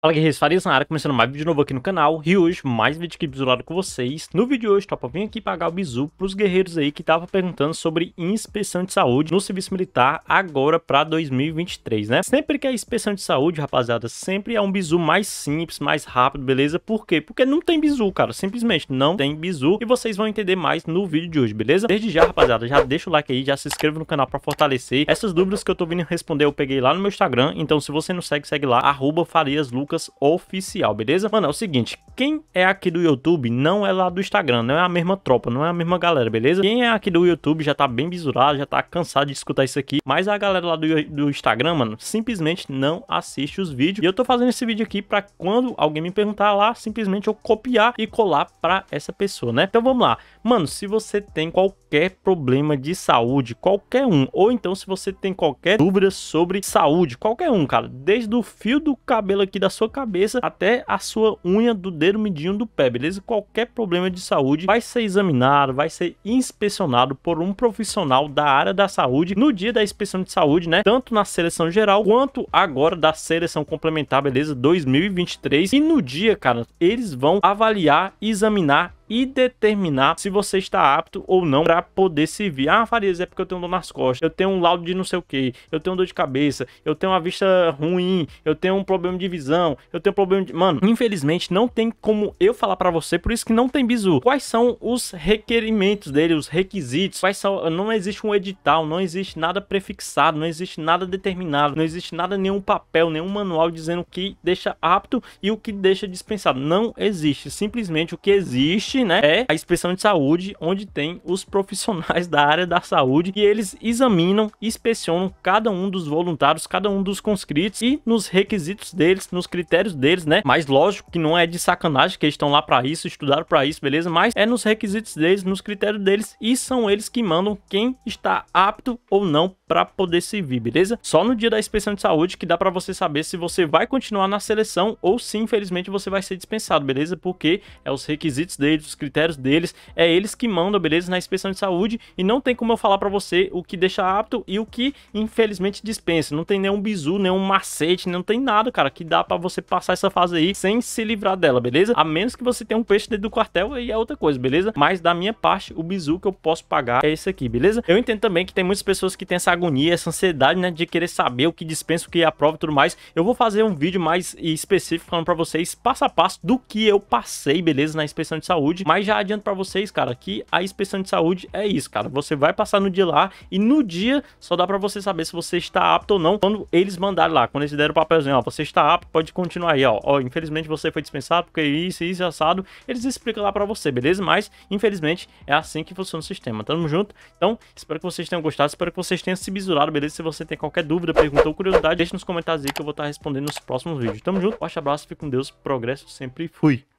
Fala guerreiros, Farias na área, começando mais vídeo novo aqui no canal E hoje, mais vídeo aqui do com vocês No vídeo de hoje, topa, vim aqui pagar o bizu pros guerreiros aí que estavam perguntando sobre inspeção de saúde no serviço militar agora pra 2023, né? Sempre que a é inspeção de saúde, rapaziada, sempre é um bizu mais simples, mais rápido, beleza? Por quê? Porque não tem bizu, cara, simplesmente não tem bizu E vocês vão entender mais no vídeo de hoje, beleza? Desde já, rapaziada, já deixa o like aí, já se inscreva no canal pra fortalecer Essas dúvidas que eu tô vindo responder eu peguei lá no meu Instagram Então se você não segue, segue lá, arroba fariaslu Lucas Oficial, beleza? Mano, é o seguinte, quem é aqui do YouTube não é lá do Instagram, não é a mesma tropa, não é a mesma galera, beleza? Quem é aqui do YouTube já tá bem bisurado, já tá cansado de escutar isso aqui. Mas a galera lá do, do Instagram, mano, simplesmente não assiste os vídeos. E eu tô fazendo esse vídeo aqui pra quando alguém me perguntar lá, simplesmente eu copiar e colar pra essa pessoa, né? Então vamos lá. Mano, se você tem qualquer problema de saúde, qualquer um, ou então se você tem qualquer dúvida sobre saúde, qualquer um, cara, desde o fio do cabelo aqui da sua cabeça até a sua unha do dedo o medindo do pé, beleza? Qualquer problema de saúde vai ser examinado, vai ser inspecionado por um profissional da área da saúde no dia da inspeção de saúde, né? Tanto na seleção geral quanto agora da seleção complementar, beleza? 2023. E no dia, cara, eles vão avaliar, examinar e determinar se você está apto ou não para poder servir. Ah, Farias, é porque eu tenho dor nas costas, eu tenho um laudo de não sei o que, eu tenho dor de cabeça, eu tenho uma vista ruim, eu tenho um problema de visão, eu tenho um problema de. Mano, infelizmente não tem como eu falar para você, por isso que não tem bizu. Quais são os requerimentos dele, os requisitos? Quais são. Não existe um edital, não existe nada prefixado, não existe nada determinado, não existe nada, nenhum papel, nenhum manual dizendo o que deixa apto e o que deixa dispensado. Não existe. Simplesmente o que existe né, é a inspeção de saúde, onde tem os profissionais da área da saúde e eles examinam e inspecionam cada um dos voluntários, cada um dos conscritos e nos requisitos deles, nos critérios deles, né? Mas lógico que não é de sacanagem que eles estão lá para isso, estudaram para isso, beleza? Mas é nos requisitos deles, nos critérios deles e são eles que mandam quem está apto ou não para poder servir, beleza? Só no dia da inspeção de saúde que dá para você saber se você vai continuar na seleção ou se infelizmente você vai ser dispensado, beleza? Porque é os requisitos deles, os critérios deles, é eles que mandam, beleza, na inspeção de saúde e não tem como eu falar para você o que deixa apto e o que infelizmente dispensa. Não tem nenhum bizu, nenhum macete, não tem nada, cara, que dá para você passar essa fase aí sem se livrar dela, beleza? A menos que você tenha um peixe dentro do quartel aí é outra coisa, beleza? Mas da minha parte, o bizu que eu posso pagar é esse aqui, beleza? Eu entendo também que tem muitas pessoas que têm essa agonia, essa ansiedade, né, de querer saber o que dispensa, o que aprova e tudo mais. Eu vou fazer um vídeo mais específico falando para vocês passo a passo do que eu passei, beleza, na inspeção de saúde saúde, mas já adianto para vocês, cara, que a inspeção de saúde é isso, cara. Você vai passar no dia lá e no dia só dá para você saber se você está apto ou não quando eles mandarem lá, quando eles deram o papelzinho, ó, você está apto, pode continuar aí, ó. ó infelizmente você foi dispensado porque isso, isso, assado. Eles explicam lá para você, beleza? Mas, infelizmente, é assim que funciona o sistema. Tamo junto? Então, espero que vocês tenham gostado, espero que vocês tenham se bisurado, beleza? Se você tem qualquer dúvida, pergunta ou curiosidade, deixa nos comentários aí que eu vou estar respondendo nos próximos vídeos. Tamo junto, forte abraço, fique com Deus, progresso sempre fui.